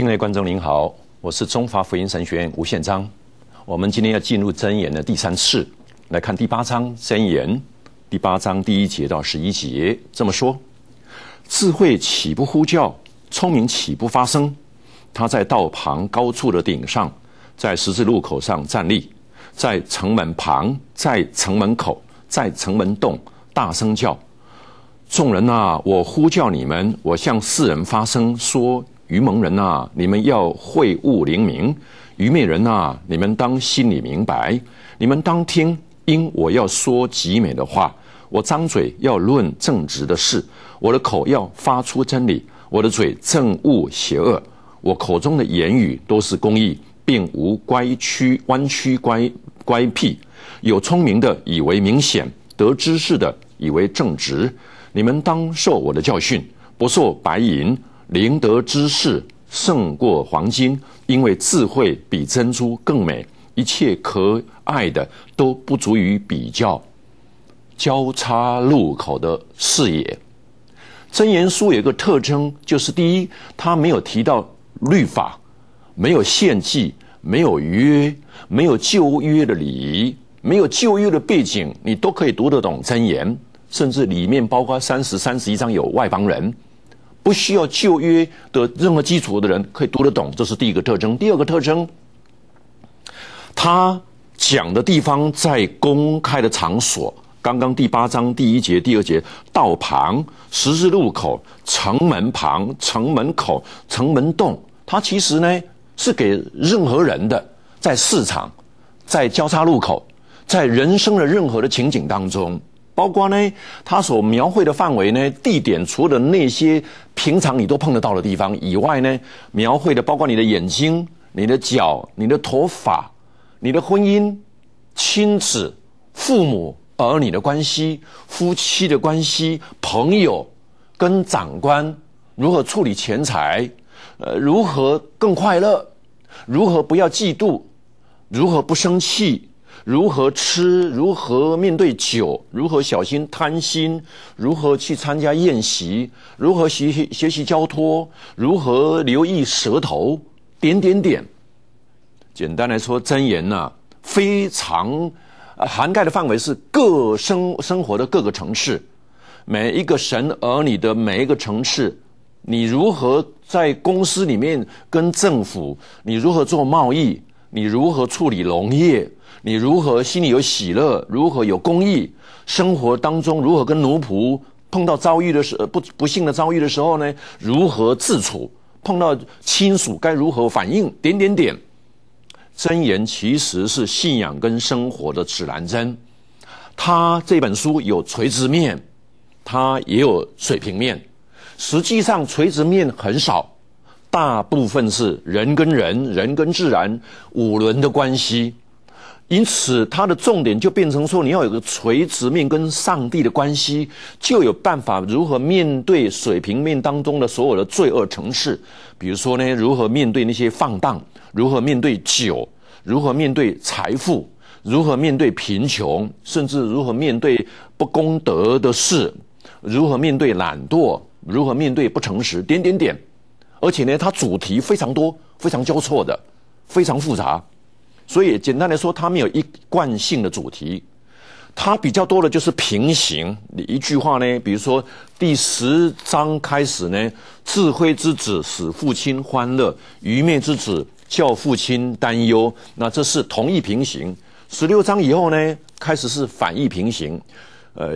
亲爱的观众您好，我是中华福音神学院吴宪章。我们今天要进入真言的第三次，来看第八章真言第八章第一节到十一节这么说：智慧岂不呼叫？聪明岂不发声？他在道旁高处的顶上，在十字路口上站立，在城门旁，在城门口，在城门洞大声叫：众人啊，我呼叫你们，我向世人发声说。愚蒙人呐，你们要会悟灵明；愚昧人呐，你们当心里明白。你们当听，因我要说极美的话。我张嘴要论正直的事，我的口要发出真理，我的嘴正悟邪恶。我口中的言语都是公义，并无乖曲弯曲乖乖僻。有聪明的以为明显，得知识的以为正直。你们当受我的教训，不受白银。灵德之士胜过黄金，因为智慧比珍珠更美。一切可爱的都不足以比较。交叉路口的视野，真言书有一个特征，就是第一，它没有提到律法，没有献祭，没有约，没有旧约的礼仪，没有旧约的背景，你都可以读得懂真言，甚至里面包括三十三十一章有外邦人。不需要旧约的任何基础的人可以读得懂，这是第一个特征。第二个特征，他讲的地方在公开的场所。刚刚第八章第一节、第二节，道旁、十字路口、城门旁、城门口、城门洞，他其实呢是给任何人的，在市场、在交叉路口、在人生的任何的情景当中。包括呢，他所描绘的范围呢，地点除了那些平常你都碰得到的地方以外呢，描绘的包括你的眼睛、你的脚、你的头发、你的婚姻、亲子、父母、儿女的关系、夫妻的关系、朋友跟长官如何处理钱财，呃，如何更快乐，如何不要嫉妒，如何不生气。如何吃？如何面对酒？如何小心贪心？如何去参加宴席？如何学习学习交托？如何留意舌头？点点点。简单来说，真言呢，非常涵盖的范围是各生生活的各个城市，每一个神儿女的每一个城市，你如何在公司里面跟政府？你如何做贸易？你如何处理农业？你如何心里有喜乐？如何有公益？生活当中如何跟奴仆碰到遭遇的时不不幸的遭遇的时候呢？如何自处？碰到亲属该如何反应？点点点，真言其实是信仰跟生活的指南针。他这本书有垂直面，它也有水平面，实际上垂直面很少。大部分是人跟人、人跟自然五轮的关系，因此它的重点就变成说，你要有个垂直面跟上帝的关系，就有办法如何面对水平面当中的所有的罪恶城市。比如说呢，如何面对那些放荡，如何面对酒，如何面对财富，如何面对贫穷，甚至如何面对不公德的事，如何面对懒惰，如何面对不诚实，点点点。而且呢，它主题非常多、非常交错的、非常复杂，所以简单来说，它没有一贯性的主题。它比较多的就是平行。一句话呢，比如说第十章开始呢，智慧之子使父亲欢乐，愚昧之子叫父亲担忧。那这是同一平行。十六章以后呢，开始是反义平行。呃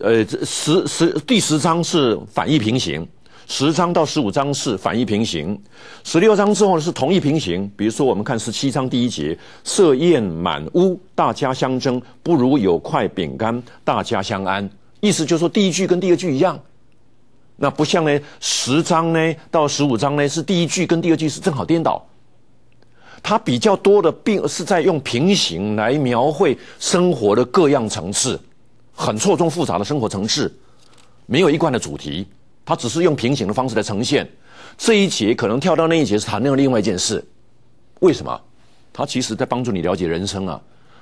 呃，十十第十章是反义平行。十章到十五章是反义平行，十六章之后是同一平行。比如说，我们看十七章第一节，设宴满屋，大家相争，不如有块饼干，大家相安。意思就是说，第一句跟第二句一样。那不像呢，十章呢到十五章呢是第一句跟第二句是正好颠倒。他比较多的并是在用平行来描绘生活的各样层次，很错综复杂的生活层次，没有一贯的主题。他只是用平行的方式来呈现这一节，可能跳到那一节是谈论另外一件事。为什么？他其实在帮助你了解人生啊。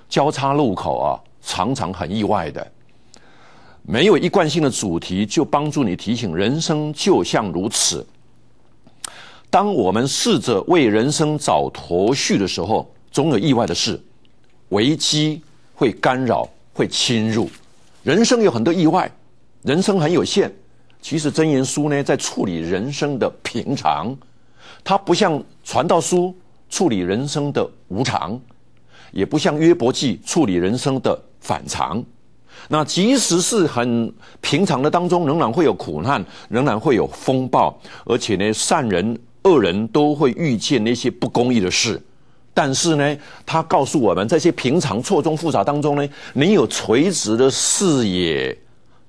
交叉路口啊，常常很意外的，没有一贯性的主题，就帮助你提醒：人生就像如此。当我们试着为人生找头绪的时候，总有意外的事，危机会干扰，会侵入。人生有很多意外，人生很有限。其实《箴言书》呢，在处理人生的平常，它不像《传道书》处理人生的无常，也不像《约伯记》处理人生的反常。那即使是很平常的当中，仍然会有苦难，仍然会有风暴，而且呢，善人恶人都会遇见那些不公义的事。但是呢，他告诉我们，在这些平常错综复杂当中呢，你有垂直的视野。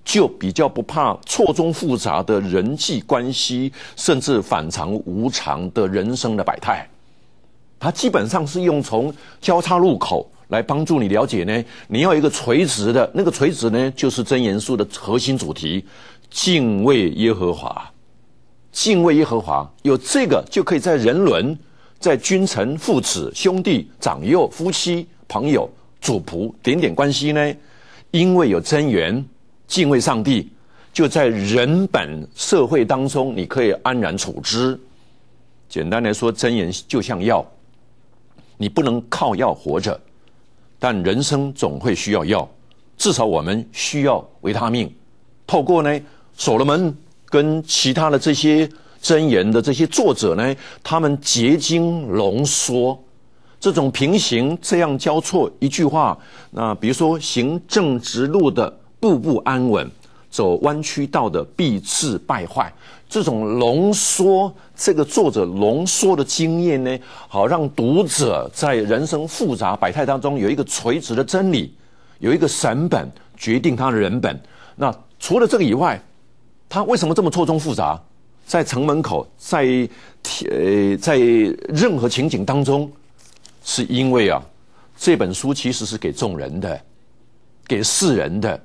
就比较不怕错综复杂的人际关系，甚至反常无常的人生的百态。它基本上是用从交叉路口来帮助你了解呢。你要一个垂直的，那个垂直呢，就是真言书的核心主题——敬畏耶和华。敬畏耶和华，有这个就可以在人伦、在君臣、父子、兄弟、长幼、夫妻、朋友、主仆点点关系呢，因为有真言。敬畏上帝，就在人本社会当中，你可以安然处之。简单来说，箴言就像药，你不能靠药活着，但人生总会需要药。至少我们需要维他命。透过呢，所罗门跟其他的这些箴言的这些作者呢，他们结晶浓缩，这种平行这样交错一句话。那比如说，行正直路的。步步安稳，走弯曲道的必致败坏。这种浓缩，这个作者浓缩的经验呢，好让读者在人生复杂百态当中有一个垂直的真理，有一个神本决定他的人本。那除了这个以外，他为什么这么错综复杂？在城门口，在铁，在任何情景当中，是因为啊，这本书其实是给众人的，给世人的。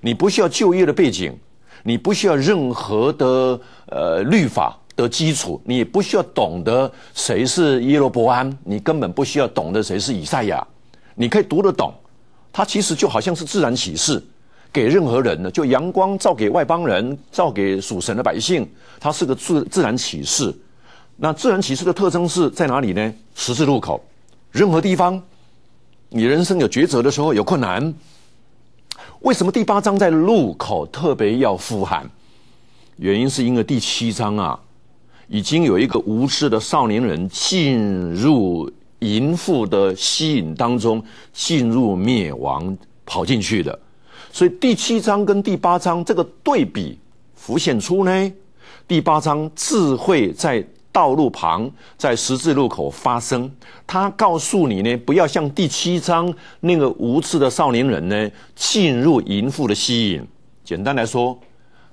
你不需要就业的背景，你不需要任何的呃律法的基础，你不需要懂得谁是耶罗伯安，你根本不需要懂得谁是以赛亚，你可以读得懂，它其实就好像是自然启示给任何人的，就阳光照给外邦人，照给属神的百姓，它是个自自然启示。那自然启示的特征是在哪里呢？十字路口，任何地方，你人生有抉择的时候，有困难。为什么第八章在路口特别要呼喊？原因是因为第七章啊，已经有一个无知的少年人进入淫妇的吸引当中，进入灭亡，跑进去的。所以第七章跟第八章这个对比浮现出呢，第八章智慧在。道路旁，在十字路口发生。他告诉你呢，不要像第七章那个无知的少年人呢，进入淫妇的吸引。简单来说，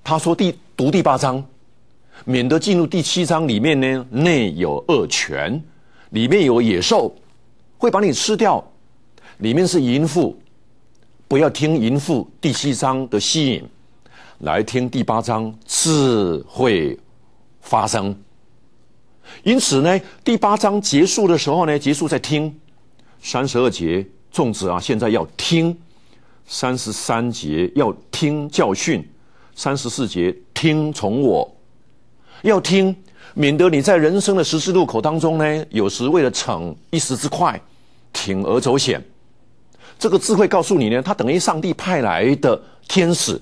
他说第读第八章，免得进入第七章里面呢，内有恶权，里面有野兽，会把你吃掉。里面是淫妇，不要听淫妇第七章的吸引，来听第八章，自会发生。因此呢，第八章结束的时候呢，结束在听三十二节，众子啊，现在要听三十三节，要听教训，三十四节听从我，要听，免得你在人生的十字路口当中呢，有时为了逞一时之快，铤而走险。这个智慧告诉你呢，他等于上帝派来的天使，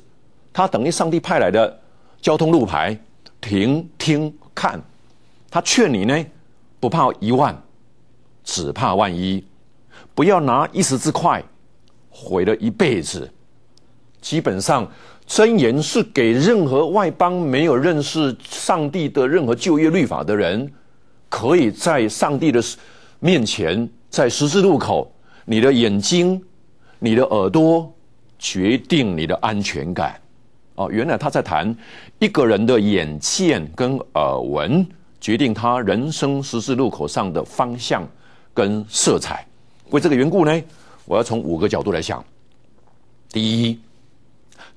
他等于上帝派来的交通路牌，停听看。他劝你呢，不怕一万，只怕万一。不要拿一时之快，毁了一辈子。基本上，箴言是给任何外邦没有认识上帝的任何就业律法的人，可以在上帝的面前，在十字路口，你的眼睛、你的耳朵，决定你的安全感。哦，原来他在谈一个人的眼见跟耳闻。决定他人生十字路口上的方向跟色彩，为这个缘故呢，我要从五个角度来想。第一，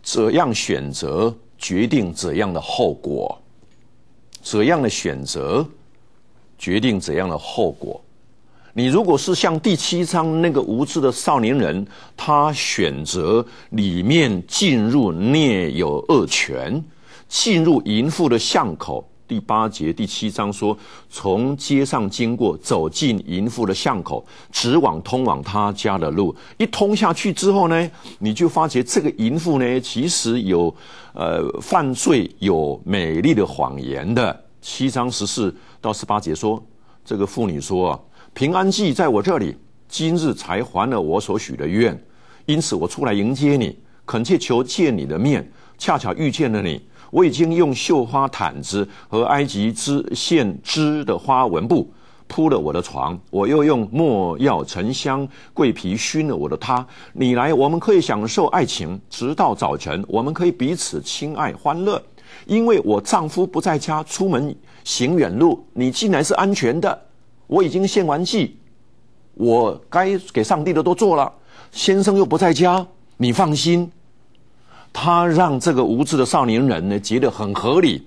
怎样选择决定怎样的后果？怎样的选择决定怎样的后果？你如果是像第七章那个无知的少年人，他选择里面进入孽有恶泉，进入淫妇的巷口。第八节第七章说，从街上经过，走进淫妇的巷口，直往通往她家的路。一通下去之后呢，你就发觉这个淫妇呢，其实有呃犯罪，有美丽的谎言的。七章十四到十八节说，这个妇女说啊，平安记在我这里，今日才还了我所许的愿，因此我出来迎接你，恳切求见你的面，恰巧遇见了你。我已经用绣花毯子和埃及织线织的花纹布铺了我的床，我又用墨药、沉香、桂皮熏了我的他。你来，我们可以享受爱情，直到早晨，我们可以彼此亲爱、欢乐。因为我丈夫不在家，出门行远路，你进来是安全的。我已经献完祭，我该给上帝的都做了。先生又不在家，你放心。他让这个无知的少年人呢，觉得很合理，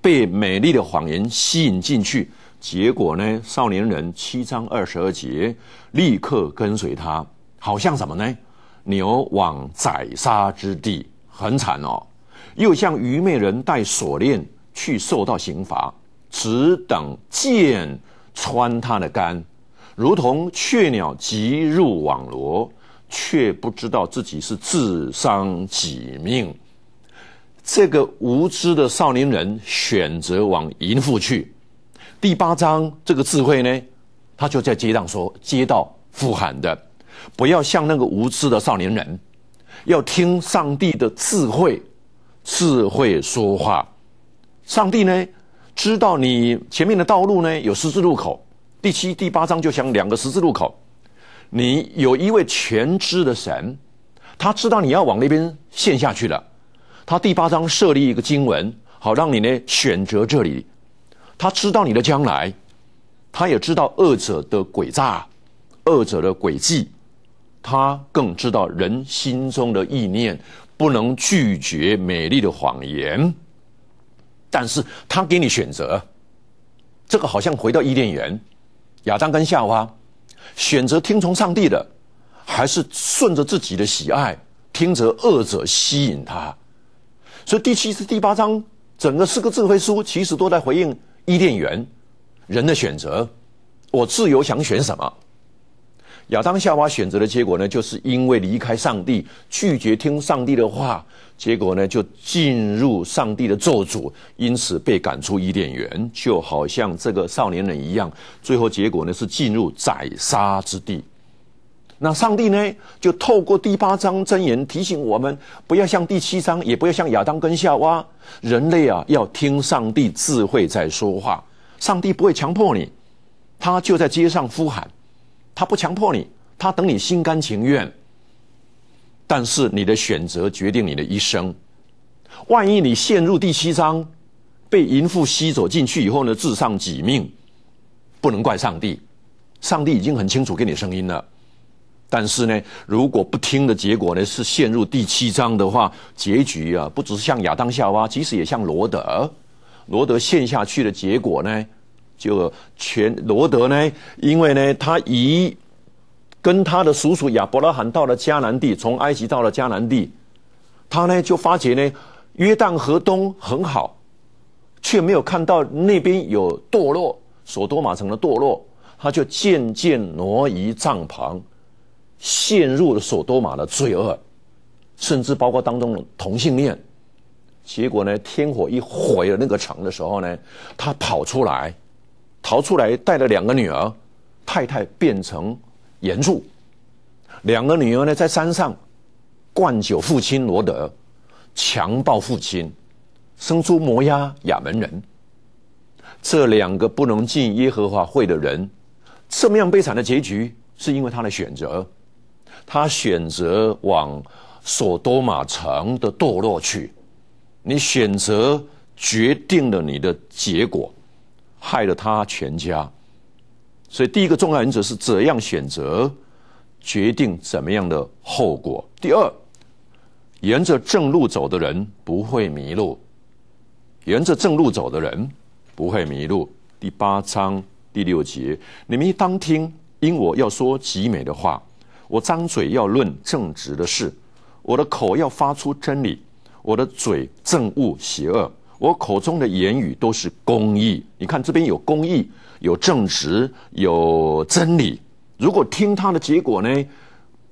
被美丽的谎言吸引进去。结果呢，少年人七章二十二节，立刻跟随他，好像什么呢？牛往宰杀之地，很惨哦。又像愚昧人戴锁链去受到刑罚，只等剑穿他的肝，如同雀鸟急入网罗。却不知道自己是自伤己命。这个无知的少年人选择往淫妇去。第八章，这个智慧呢，他就在街上说，街道呼喊的，不要像那个无知的少年人，要听上帝的智慧，智慧说话。上帝呢，知道你前面的道路呢有十字路口。第七、第八章就像两个十字路口。你有一位全知的神，他知道你要往那边陷下去了。他第八章设立一个经文，好让你呢选择这里。他知道你的将来，他也知道二者的诡诈，二者的诡计。他更知道人心中的意念，不能拒绝美丽的谎言。但是他给你选择，这个好像回到伊甸园，亚当跟夏娃。选择听从上帝的，还是顺着自己的喜爱，听着恶者吸引他？所以第七第八章，整个四个智慧书其实都在回应伊甸园人的选择：我自由想选什么。亚当夏娃选择的结果呢，就是因为离开上帝，拒绝听上帝的话，结果呢就进入上帝的咒主，因此被赶出伊甸园，就好像这个少年人一样，最后结果呢是进入宰杀之地。那上帝呢，就透过第八章真言提醒我们，不要像第七章，也不要像亚当跟夏娃，人类啊要听上帝智慧在说话，上帝不会强迫你，他就在街上呼喊。他不强迫你，他等你心甘情愿。但是你的选择决定你的一生。万一你陷入第七章，被淫妇吸走进去以后呢，自丧己命，不能怪上帝。上帝已经很清楚给你声音了。但是呢，如果不听的结果呢，是陷入第七章的话，结局啊，不只是像亚当夏娃，其实也像罗德。罗德陷下去的结果呢？就全罗德呢，因为呢，他姨跟他的叔叔亚伯拉罕到了迦南地，从埃及到了迦南地，他呢就发觉呢，约旦河东很好，却没有看到那边有堕落，索多玛城的堕落，他就渐渐挪移帐篷，陷入了索多玛的罪恶，甚至包括当中的同性恋。结果呢，天火一毁了那个城的时候呢，他跑出来。逃出来，带了两个女儿，太太变成严柱，两个女儿呢在山上灌酒，父亲罗德强暴父亲，生出摩押亚门人。这两个不能进耶和华会的人，这么样悲惨的结局，是因为他的选择。他选择往索多玛城的堕落去，你选择决定了你的结果。害了他全家，所以第一个重要原则是怎样选择，决定怎么样的后果。第二，沿着正路走的人不会迷路，沿着正路走的人不会迷路。第八章第六节，你们一当听，因我要说极美的话，我张嘴要论正直的事，我的口要发出真理，我的嘴正恶邪恶。我口中的言语都是公义，你看这边有公义，有正直，有真理。如果听他的结果呢？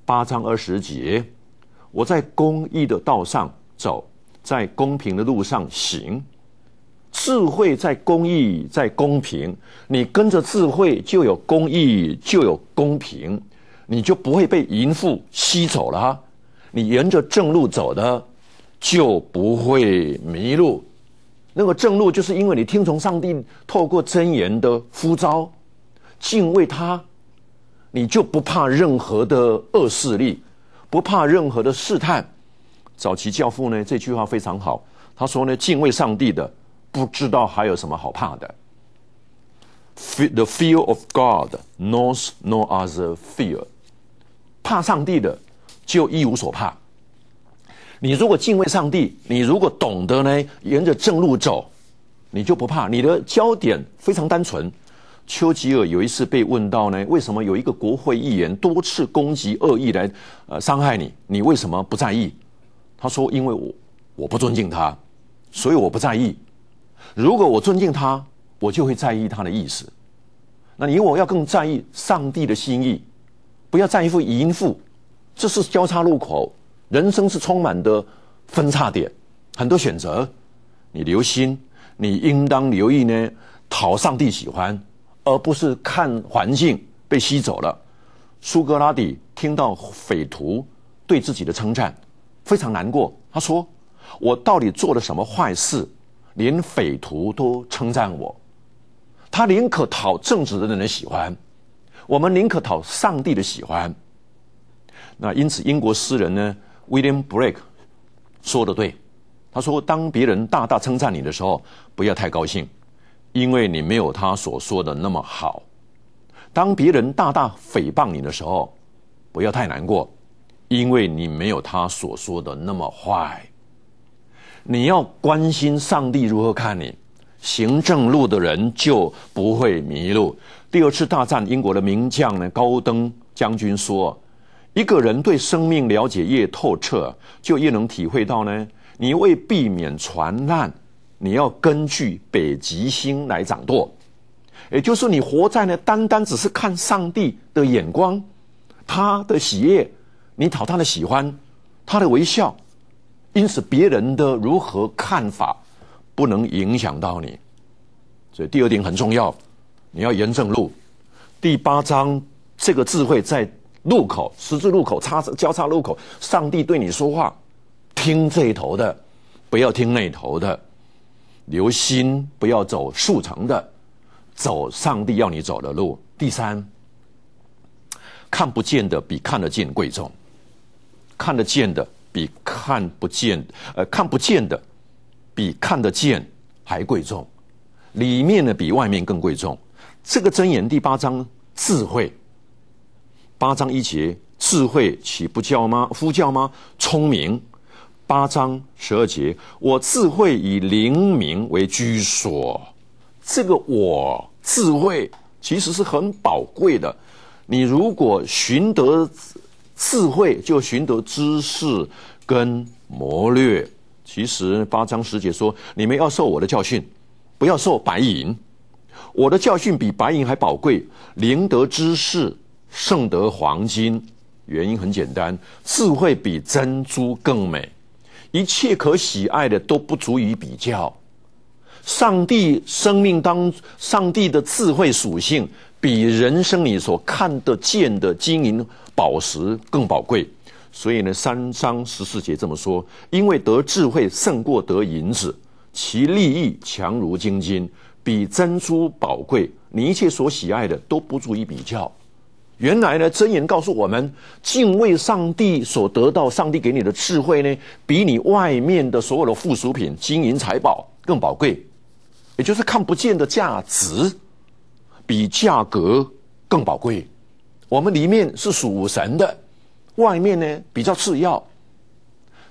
八章二十节，我在公义的道上走，在公平的路上行。智慧在公义，在公平，你跟着智慧就有公义，就有公平，你就不会被淫妇吸走了。你沿着正路走的，就不会迷路。那个正路，就是因为你听从上帝，透过真言的呼召，敬畏他，你就不怕任何的恶势力，不怕任何的试探。早期教父呢，这句话非常好，他说呢，敬畏上帝的，不知道还有什么好怕的。The fear of God knows no other fear。怕上帝的，就一无所怕。你如果敬畏上帝，你如果懂得呢，沿着正路走，你就不怕。你的焦点非常单纯。丘吉尔有一次被问到呢，为什么有一个国会议员多次攻击恶意来呃伤害你，你为什么不在意？他说：“因为我我不尊敬他，所以我不在意。如果我尊敬他，我就会在意他的意思。那你我要更在意上帝的心意，不要在乎淫妇。这是交叉路口。”人生是充满的分叉点，很多选择。你留心，你应当留意呢，讨上帝喜欢，而不是看环境被吸走了。苏格拉底听到匪徒对自己的称赞，非常难过。他说：“我到底做了什么坏事，连匪徒都称赞我？”他宁可讨正直的人的喜欢，我们宁可讨上帝的喜欢。那因此，英国诗人呢？William Blake 说的对，他说：“当别人大大称赞你的时候，不要太高兴，因为你没有他所说的那么好；当别人大大诽谤你的时候，不要太难过，因为你没有他所说的那么坏。你要关心上帝如何看你，行正路的人就不会迷路。”第二次大战英国的名将呢，高登将军说。一个人对生命了解越透彻，就越能体会到呢。你为避免传难，你要根据北极星来掌舵，也就是你活在呢，单单只是看上帝的眼光，他的喜悦，你讨他的喜欢，他的微笑。因此，别人的如何看法不能影响到你。所以，第二点很重要，你要严正路。第八章这个智慧在。路口、十字路口、叉交叉路口，上帝对你说话，听这一头的，不要听那头的，留心，不要走速成的，走上帝要你走的路。第三，看不见的比看得见贵重，看得见的比看不见，呃，看不见的比看得见还贵重，里面的比外面更贵重。这个箴言第八章，智慧。八章一节，智慧岂不叫吗？呼叫吗？聪明。八章十二节，我智慧以灵明为居所。这个我智慧其实是很宝贵的。你如果寻得智慧，就寻得知识跟谋略。其实八章十节说，你们要受我的教训，不要受白银。我的教训比白银还宝贵。灵得知识。胜得黄金，原因很简单：智慧比珍珠更美，一切可喜爱的都不足以比较。上帝生命当上帝的智慧属性，比人生里所看得见的金银宝石更宝贵。所以呢，三章十四节这么说：因为得智慧胜过得银子，其利益强如金金，比珍珠宝贵。你一切所喜爱的都不足以比较。原来呢，真言告诉我们：敬畏上帝所得到，上帝给你的智慧呢，比你外面的所有的附属品、金银财宝更宝贵。也就是看不见的价值，比价格更宝贵。我们里面是属神的，外面呢比较次要。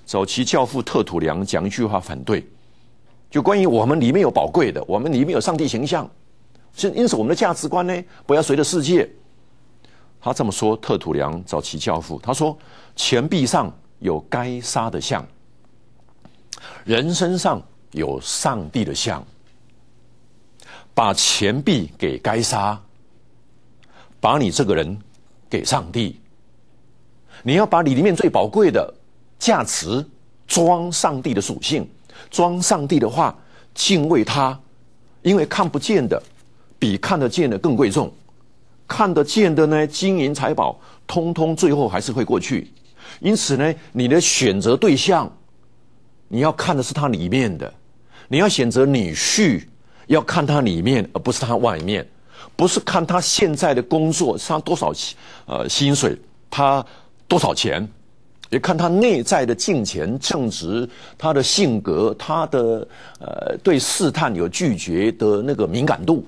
早期教父特土良讲一句话反对：就关于我们里面有宝贵的，我们里面有上帝形象，是因此我们的价值观呢，不要随着世界。他这么说：“特土良找其教父，他说：钱币上有该杀的像，人身上有上帝的像。把钱币给该杀，把你这个人给上帝。你要把你里面最宝贵的价值装上帝的属性，装上帝的话，敬畏他，因为看不见的比看得见的更贵重。”看得见的呢，金银财宝，通通最后还是会过去。因此呢，你的选择对象，你要看的是它里面的。你要选择女婿，要看他里面，而不是他外面，不是看他现在的工作，他多少呃薪水，他多少钱，也看他内在的金钱、正直、他的性格、他的呃对试探有拒绝的那个敏感度。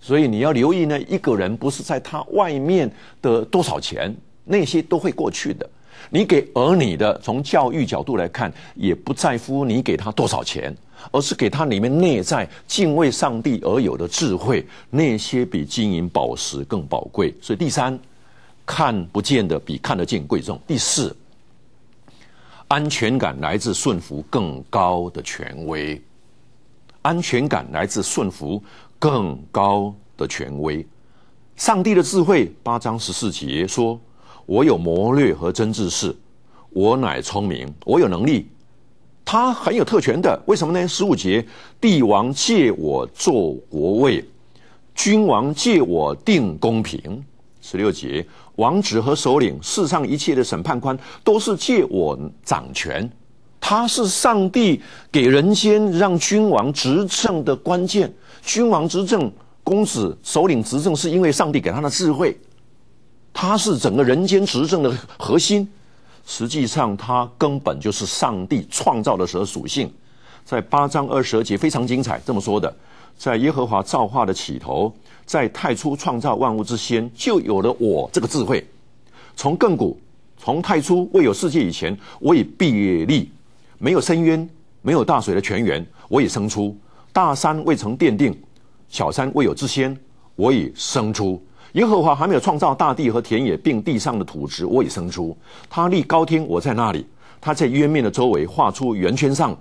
所以你要留意呢，一个人不是在他外面的多少钱，那些都会过去的。你给儿女的，从教育角度来看，也不在乎你给他多少钱，而是给他里面内在敬畏上帝而有的智慧，那些比金银宝石更宝贵。所以第三，看不见的比看得见贵重。第四，安全感来自顺服更高的权威，安全感来自顺服。更高的权威，上帝的智慧。八章十四节说：“我有谋略和真智识，我乃聪明，我有能力。”他很有特权的，为什么呢？十五节，帝王借我做国位，君王借我定公平。十六节，王子和首领，世上一切的审判官，都是借我掌权。他是上帝给人间让君王执政的关键，君王执政、公子首领执政，是因为上帝给他的智慧。他是整个人间执政的核心，实际上他根本就是上帝创造的时候属性。在八章二十二节非常精彩这么说的：在耶和华造化的起头，在太初创造万物之先，就有了我这个智慧。从亘古，从太初未有世界以前，我已毕立。没有深渊，没有大水的泉源，我已生出；大山未曾奠定，小山未有之先，我已生出。耶和华还没有创造大地和田野，并地上的土质，我已生出。他立高天，我在那里；他在渊面的周围画出圆圈上，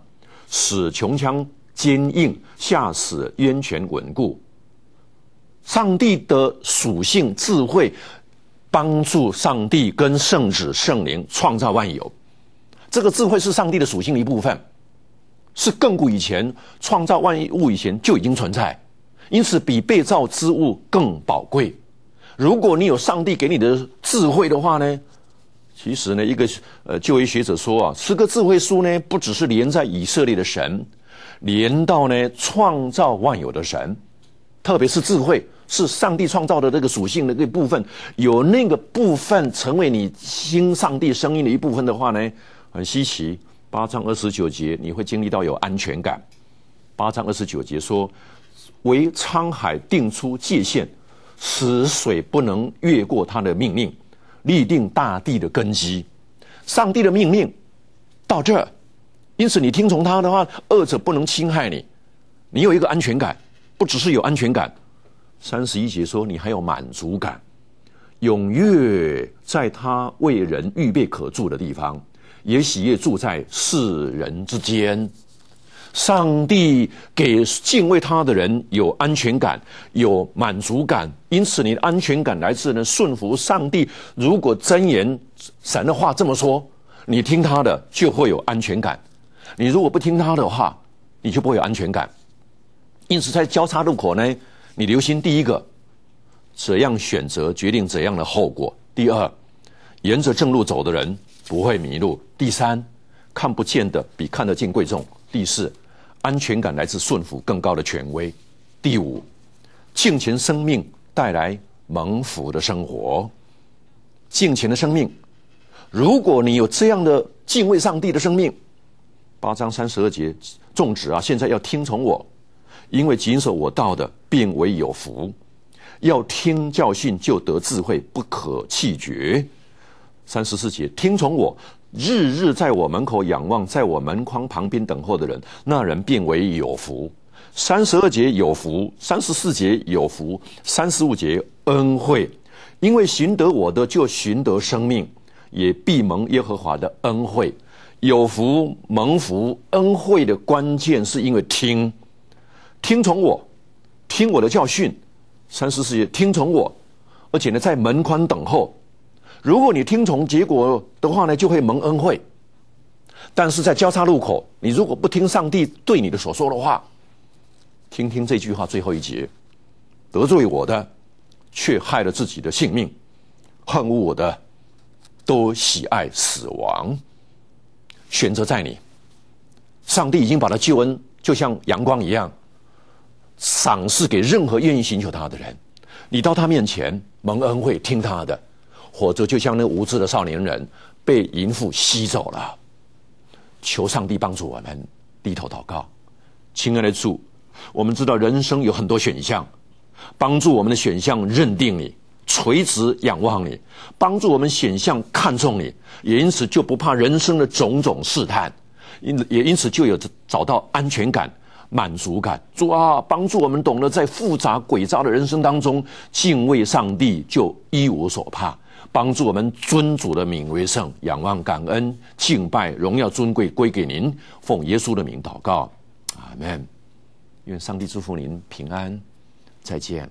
使穹腔坚硬，下使渊泉稳固。上帝的属性智慧，帮助上帝跟圣子圣灵创造万有。这个智慧是上帝的属性的一部分，是亘古以前创造万物以前就已经存在，因此比被造之物更宝贵。如果你有上帝给你的智慧的话呢？其实呢，一个呃，就一学者说啊，十个智慧书呢，不只是连在以色列的神，连到呢创造万有的神，特别是智慧是上帝创造的这个属性的一个部分，有那个部分成为你听上帝声音的一部分的话呢？很稀奇，八章二十九节你会经历到有安全感。八章二十九节说：“为沧海定出界限，死水不能越过他的命令，立定大地的根基。”上帝的命令到这，因此你听从他的话，恶者不能侵害你。你有一个安全感，不只是有安全感。三十一节说：“你还有满足感，踊跃在他为人预备可住的地方。”也喜悦住在世人之间。上帝给敬畏他的人有安全感，有满足感。因此，你的安全感来自呢顺服上帝。如果真言，神的话这么说，你听他的就会有安全感。你如果不听他的话，你就不会有安全感。因此，在交叉路口呢，你留心第一个怎样选择，决定怎样的后果。第二，沿着正路走的人。不会迷路。第三，看不见的比看得见贵重。第四，安全感来自顺服更高的权威。第五，敬虔生命带来蒙福的生活。敬虔的生命，如果你有这样的敬畏上帝的生命，八章三十二节，种子啊，现在要听从我，因为谨守我道的，变为有福。要听教训就得智慧，不可气绝。三十四节，听从我，日日在我门口仰望，在我门框旁边等候的人，那人变为有福。三十二节有福，三十四节有福，三十五节恩惠，因为寻得我的就寻得生命，也必蒙耶和华的恩惠，有福蒙福恩惠的关键是因为听，听从我，听我的教训。三十四节，听从我，而且呢，在门框等候。如果你听从结果的话呢，就会蒙恩惠；但是在交叉路口，你如果不听上帝对你的所说的话，听听这句话最后一节：得罪我的，却害了自己的性命；恨我的，都喜爱死亡。选择在你，上帝已经把他救恩，就像阳光一样，赏赐给任何愿意寻求他的人。你到他面前蒙恩惠，听他的。活着就像那无知的少年人被淫妇吸走了，求上帝帮助我们低头祷告，亲爱的主，我们知道人生有很多选项，帮助我们的选项认定你，垂直仰望你，帮助我们选项看中你，也因此就不怕人生的种种试探，因也因此就有找到安全感。满足感，主啊，帮助我们懂得在复杂诡诈的人生当中，敬畏上帝就一无所怕。帮助我们尊主的名为圣，仰望感恩敬拜，荣耀尊贵归给您。奉耶稣的名祷告，阿门。愿上帝祝福您平安，再见。